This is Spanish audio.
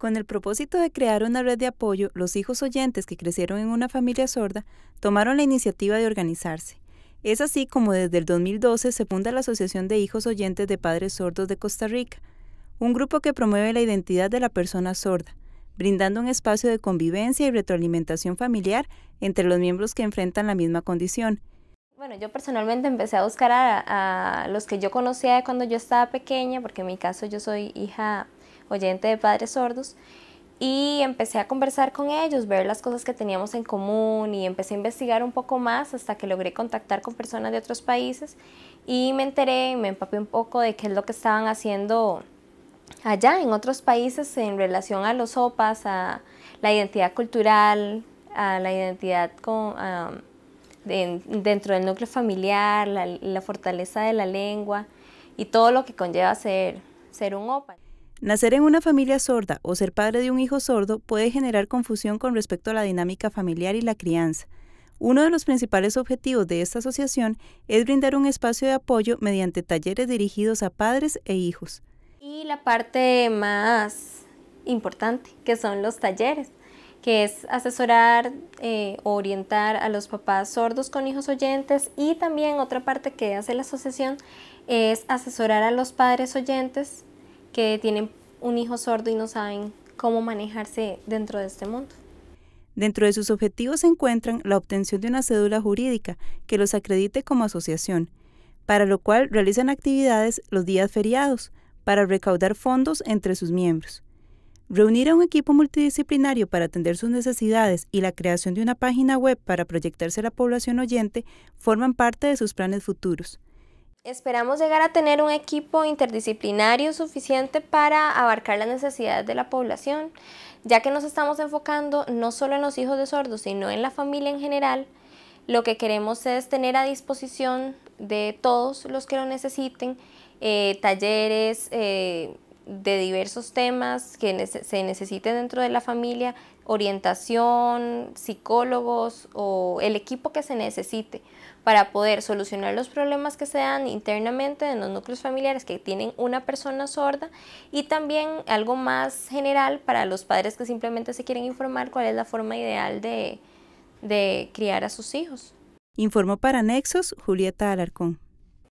Con el propósito de crear una red de apoyo, los hijos oyentes que crecieron en una familia sorda tomaron la iniciativa de organizarse. Es así como desde el 2012 se funda la Asociación de Hijos Oyentes de Padres Sordos de Costa Rica, un grupo que promueve la identidad de la persona sorda, brindando un espacio de convivencia y retroalimentación familiar entre los miembros que enfrentan la misma condición. Bueno, yo personalmente empecé a buscar a, los que yo conocía cuando yo estaba pequeña, porque en mi caso yo soy hija oyente de Padres Sordos, y empecé a conversar con ellos, ver las cosas que teníamos en común y empecé a investigar un poco más hasta que logré contactar con personas de otros países y me enteré, me empapé un poco de qué es lo que estaban haciendo allá en otros países en relación a los OPAs, a la identidad cultural, a la identidad con, dentro del núcleo familiar, la, fortaleza de la lengua y todo lo que conlleva ser, ser un OPA. Nacer en una familia sorda o ser padre de un hijo sordo puede generar confusión con respecto a la dinámica familiar y la crianza. Uno de los principales objetivos de esta asociación es brindar un espacio de apoyo mediante talleres dirigidos a padres e hijos. Y la parte más importante, que son los talleres, que es asesorar, eh, orientar a los papás sordos con hijos oyentes y también otra parte que hace la asociación es asesorar a los padres oyentes que tienen un hijo sordo y no saben cómo manejarse dentro de este mundo. Dentro de sus objetivos se encuentran la obtención de una cédula jurídica que los acredite como asociación, para lo cual realizan actividades los días feriados para recaudar fondos entre sus miembros. Reunir a un equipo multidisciplinario para atender sus necesidades y la creación de una página web para proyectarse a la población oyente forman parte de sus planes futuros. Esperamos llegar a tener un equipo interdisciplinario suficiente para abarcar las necesidades de la población, ya que nos estamos enfocando no solo en los hijos de sordos, sino en la familia en general. Lo que queremos es tener a disposición de todos los que lo necesiten eh, talleres, eh, de diversos temas que se necesiten dentro de la familia, orientación, psicólogos o el equipo que se necesite para poder solucionar los problemas que se dan internamente en los núcleos familiares que tienen una persona sorda y también algo más general para los padres que simplemente se quieren informar cuál es la forma ideal de, criar a sus hijos. Informó para Nexos Julieta Alarcón.